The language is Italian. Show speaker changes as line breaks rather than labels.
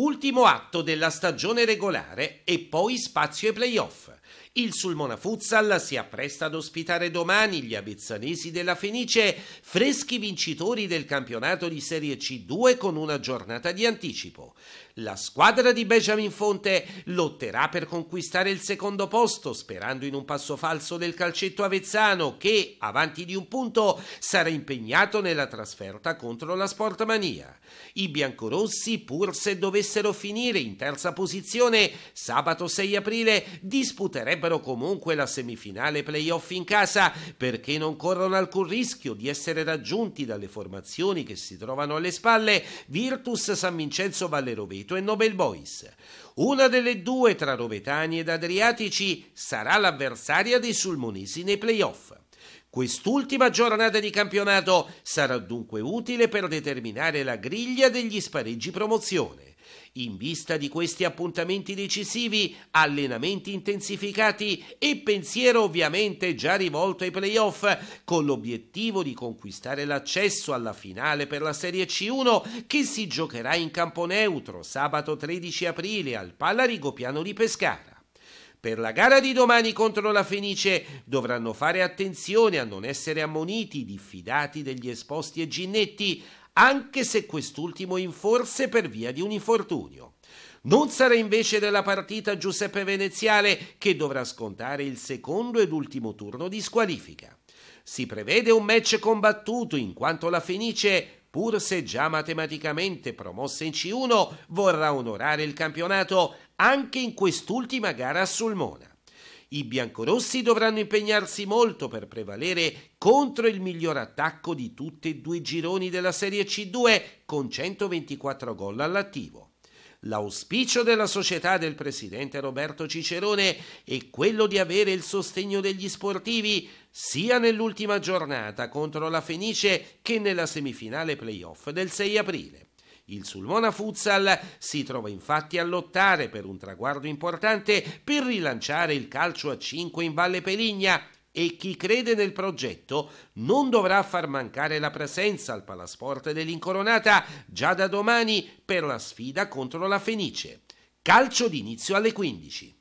Ultimo atto della stagione regolare e poi spazio ai playoff. Il Sulmona Futsal si appresta ad ospitare domani gli abezzanesi della Fenice, freschi vincitori del campionato di Serie C2 con una giornata di anticipo. La squadra di Benjamin Fonte lotterà per conquistare il secondo posto, sperando in un passo falso del calcetto avezzano che, avanti di un punto, sarà impegnato nella trasferta contro la Sportmania. I biancorossi, pur se dovessero finire in terza posizione, sabato 6 aprile disputerebbero giocherebbero comunque la semifinale playoff in casa perché non corrono alcun rischio di essere raggiunti dalle formazioni che si trovano alle spalle Virtus San Vincenzo Valleroveto e Nobel Boys. Una delle due tra Rovetani ed Adriatici sarà l'avversaria dei Sulmonesi nei playoff. Quest'ultima giornata di campionato sarà dunque utile per determinare la griglia degli spareggi promozione. In vista di questi appuntamenti decisivi, allenamenti intensificati e pensiero ovviamente già rivolto ai playoff, con l'obiettivo di conquistare l'accesso alla finale per la Serie C1 che si giocherà in campo neutro sabato 13 aprile al Pallarigo Piano di Pescara. Per la gara di domani contro la Fenice dovranno fare attenzione a non essere ammoniti, diffidati degli esposti e ginnetti, anche se quest'ultimo in forse per via di un infortunio. Non sarà invece della partita Giuseppe Veneziale che dovrà scontare il secondo ed ultimo turno di squalifica. Si prevede un match combattuto in quanto la Fenice pur se già matematicamente promossa in C1, vorrà onorare il campionato anche in quest'ultima gara a Sulmona. I biancorossi dovranno impegnarsi molto per prevalere contro il miglior attacco di tutti e due i gironi della Serie C2 con 124 gol all'attivo. L'auspicio della società del presidente Roberto Cicerone è quello di avere il sostegno degli sportivi sia nell'ultima giornata contro la Fenice che nella semifinale playoff del 6 aprile. Il Sulmona Futsal si trova infatti a lottare per un traguardo importante per rilanciare il calcio a 5 in Valle Peligna e chi crede nel progetto non dovrà far mancare la presenza al Palasport dell'Incoronata già da domani per la sfida contro la Fenice. Calcio d'inizio alle 15.